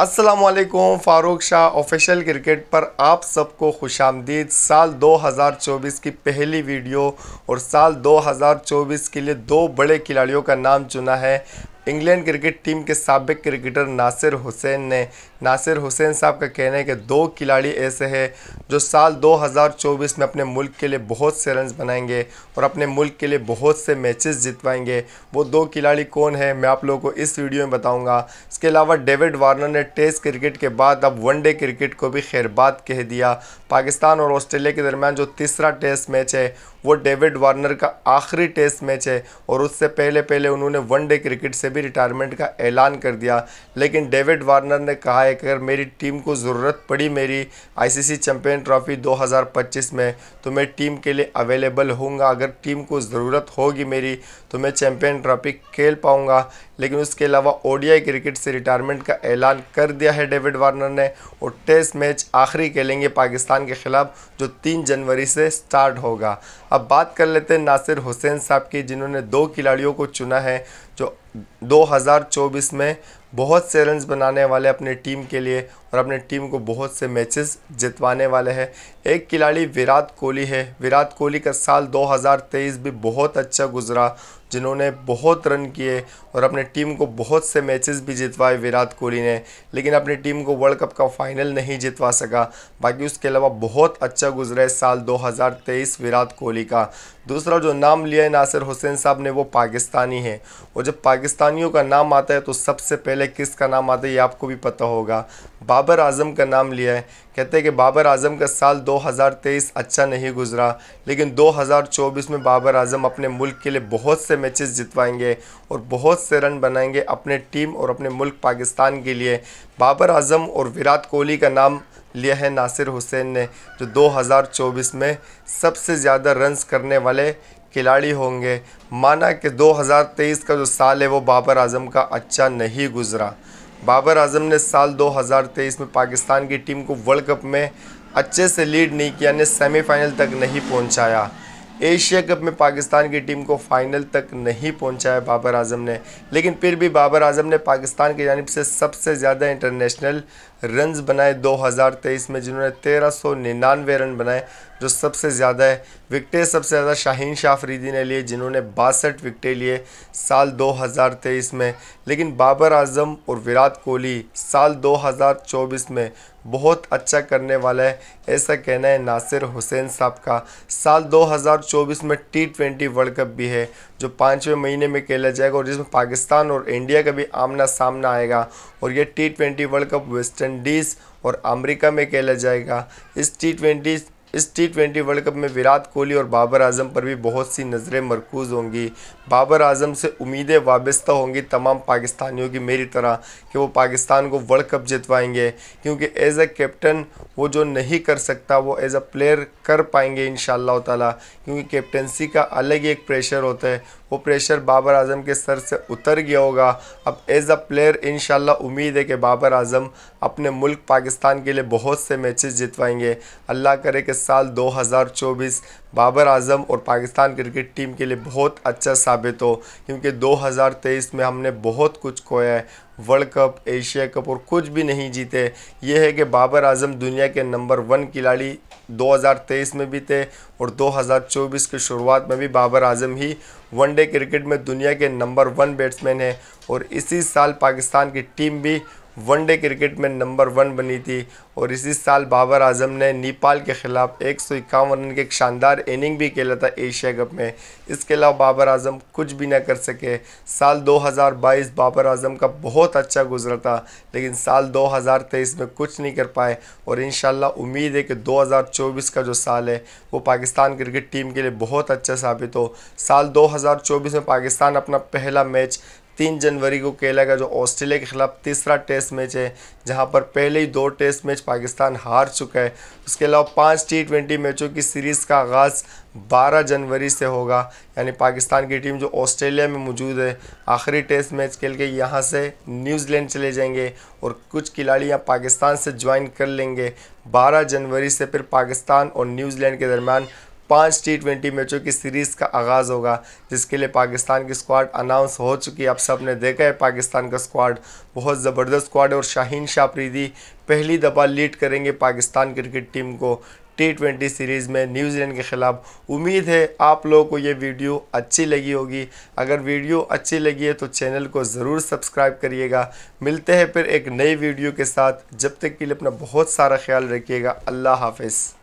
Aslam Farooq Shah official cricket पर आप सबको खुश आमदीद साल 2024 की पहली वीडियो और साल 2024 के लिए दो बड़े खिलाड़ियों का नाम चुना है इंग्लैंड क्रिकेट टीम के सबक क्रिकेटर नासिर हुसैन ने नासिर हुसैन साहब का कहना है कि दो खिलाड़ी ऐसे हैं जो साल 2024 में अपने मुल्क के लिए बहुत से रन बनाएंगे और अपने मुल्क के लिए बहुत से मैचेस जितवाएंगे वो दो खिलाड़ी कौन है मैं आप लोगों को इस वीडियो में बताऊंगा इसके अलावा डेविड वार्नर ने टेस्ट क्रिकेट के बाद अब वनडे क्रिकेट को भी खैरबाद कह दिया पाकिस्तान और ऑस्ट्रेलिया के दरमियान जो तीसरा टेस्ट मैच है वो डेविड वार्नर का आखिरी टेस्ट मैच है और उससे पहले पहले उन्होंने वनडे क्रिकेट से भी रिटायरमेंट का ऐलान कर दिया लेकिन डेविड वार्नर ने कहा है कि अगर मेरी टीम को ज़रूरत पड़ी मेरी आईसीसी चैंपियन ट्रॉफी 2025 में तो मैं टीम के लिए अवेलेबल होऊंगा अगर टीम को ज़रूरत होगी मेरी तो मैं चैम्पियन ट्रॉफी खेल पाऊँगा लेकिन उसके अलावा ओडीआई क्रिकेट से रिटायरमेंट का ऐलान कर दिया है डेविड वार्नर ने और टेस्ट मैच आखिरी खेलेंगे पाकिस्तान के खिलाफ जो तीन जनवरी से स्टार्ट होगा अब बात कर लेते हैं नासिर हुसैन साहब की जिन्होंने दो खिलाड़ियों को चुना है जो 2024 में बहुत से रन बनाने वाले अपने टीम के लिए और अपने टीम को बहुत से मैचेस जितवाने वाले हैं एक खिलाड़ी विराट कोहली है विराट कोहली का साल 2023 भी बहुत अच्छा गुजरा जिन्होंने बहुत रन किए और अपने टीम को बहुत से मैचेस भी जितवाए विराट कोहली ने लेकिन अपनी टीम को वर्ल्ड कप का फाइनल नहीं जितवा सका बाकी उसके अलावा बहुत अच्छा गुजरा है साल 2023 विराट कोहली का दूसरा जो नाम लिया है नासिर हुसैन साहब ने वो पाकिस्तानी है और जब पाकिस्तानियों का नाम आता है तो सबसे पहले किसका नाम आता है ये आपको भी पता होगा बाबर आजम का नाम लिया है कहते हैं कि बाबर आजम का साल 2023 अच्छा नहीं गुजरा लेकिन 2024 में बाबर आजम अपने मुल्क के लिए बहुत से मैचेस जितवाएंगे और बहुत से रन बनाएंगे अपने टीम और अपने मुल्क पाकिस्तान के लिए बाबर आजम और विराट कोहली का नाम लिया है नासिर हुसैन ने जो 2024 में सबसे ज़्यादा रन्स करने वाले खिलाड़ी होंगे माना कि 2023 का जो साल है वो बाबर आजम का अच्छा नहीं गुजरा बाबर आजम ने साल 2023 में पाकिस्तान की टीम को वर्ल्ड कप में अच्छे से लीड नहीं किया ने सेमीफाइनल तक नहीं पहुंचाया एशिया कप में पाकिस्तान की टीम को फाइनल तक नहीं है बाबर आजम ने लेकिन फिर भी बाबर आजम ने पाकिस्तान की जानब से सबसे ज़्यादा इंटरनेशनल रन बनाए 2023 में जिन्होंने तेरह रन बनाए जो सबसे ज़्यादा है विकटे सबसे ज़्यादा शाहीन शाह फरीदी ने लिए जिन्होंने बासठ विकटे लिए साल 2023 में लेकिन बाबर आजम और विराट कोहली साल 2024 में बहुत अच्छा करने वाला है ऐसा कहना है नासिर हुसैन साहब का साल 2024 में टी ट्वेंटी वर्ल्ड कप भी है जो पाँचवें महीने में खेला जाएगा और जिसमें पाकिस्तान और इंडिया का भी आमना सामना आएगा और यह T twenty World Cup West Indies और अमेरिका में खेला जाएगा इस टी ट्वेंटी इस टी ट्वेंटी वर्ल्ड कप में विराट कोहली और बाबर आजम पर भी बहुत सी नज़रें मरकूज़ होंगी बाबर आजम से उम्मीदें वाबस्ता होंगी तमाम पाकिस्तानियों की मेरी तरह कि वो पाकिस्तान को वर्ल्ड कप जितवाएंगे क्योंकि एज अ कैप्टन वो जो नहीं कर सकता वो एज अ प्लेयर कर पाएंगे इन ताला क्योंकि कैप्टनसी का अलग ही एक प्रेशर होता है वो प्रेशर बाबर आजम के सर से उतर गया होगा अब एज अ प्लेयर इन उम्मीद है कि बाबर आजम अपने मुल्क पाकिस्तान के लिए बहुत से मैचेस जितवाएंगे अल्लाह करे कि साल 2024 बाबर आजम और पाकिस्तान क्रिकेट टीम के लिए बहुत अच्छा साबित हो क्योंकि 2023 में हमने बहुत कुछ खोया है वर्ल्ड कप एशिया कप और कुछ भी नहीं जीते ये है कि बाबर आजम दुनिया के नंबर वन खिलाड़ी 2023 में भी थे और 2024 की शुरुआत में भी बाबर आजम ही वनडे क्रिकेट में दुनिया के नंबर वन बैट्समैन हैं और इसी साल पाकिस्तान की टीम भी वनडे क्रिकेट में नंबर वन बनी थी और इसी साल बाबर आजम ने नेपाल के ख़िलाफ़ एक सौ इक्यावन रन की एक शानदार इनिंग भी खेला था एशिया कप में इसके अलावा बाबर आजम कुछ भी ना कर सके साल 2022 बाबर आजम का बहुत अच्छा गुजरा था लेकिन साल 2023 में कुछ नहीं कर पाए और इन उम्मीद है कि 2024 का जो साल है वो पाकिस्तान क्रिकेट टीम के लिए बहुत अच्छा साबित हो साल दो में पाकिस्तान अपना पहला मैच तीन जनवरी को खेला गया जो ऑस्ट्रेलिया के खिलाफ तीसरा टेस्ट मैच है जहां पर पहले ही दो टेस्ट मैच पाकिस्तान हार चुका है उसके अलावा पांच टी ट्वेंटी मैचों की सीरीज़ का आगाज़ 12 जनवरी से होगा यानी पाकिस्तान की टीम जो ऑस्ट्रेलिया में मौजूद है आखिरी टेस्ट मैच खेल के यहाँ से न्यूजीलैंड चले जाएंगे और कुछ खिलाड़ी यहाँ पाकिस्तान से ज्वाइन कर लेंगे बारह जनवरी से फिर पाकिस्तान और न्यूजीलैंड के दरमियान पांच टी ट्वेंटी मैचों की सीरीज़ का आगाज़ होगा जिसके लिए पाकिस्तान की स्क्वाड अनाउंस हो चुकी है आप सब ने देखा है पाकिस्तान का स्क्वाड बहुत ज़बरदस्त स्क्वाड है और शाहीन शापरीदी पहली दफ़ा लीड करेंगे पाकिस्तान क्रिकेट टीम को टी ट्वेंटी सीरीज़ में न्यूजीलैंड के ख़िलाफ़ उम्मीद है आप लोगों को ये वीडियो अच्छी लगी होगी अगर वीडियो अच्छी लगी है तो चैनल को ज़रूर सब्सक्राइब करिएगा मिलते हैं फिर एक नई वीडियो के साथ जब तक के लिए अपना बहुत सारा ख्याल रखिएगा अल्लाह हाफिज़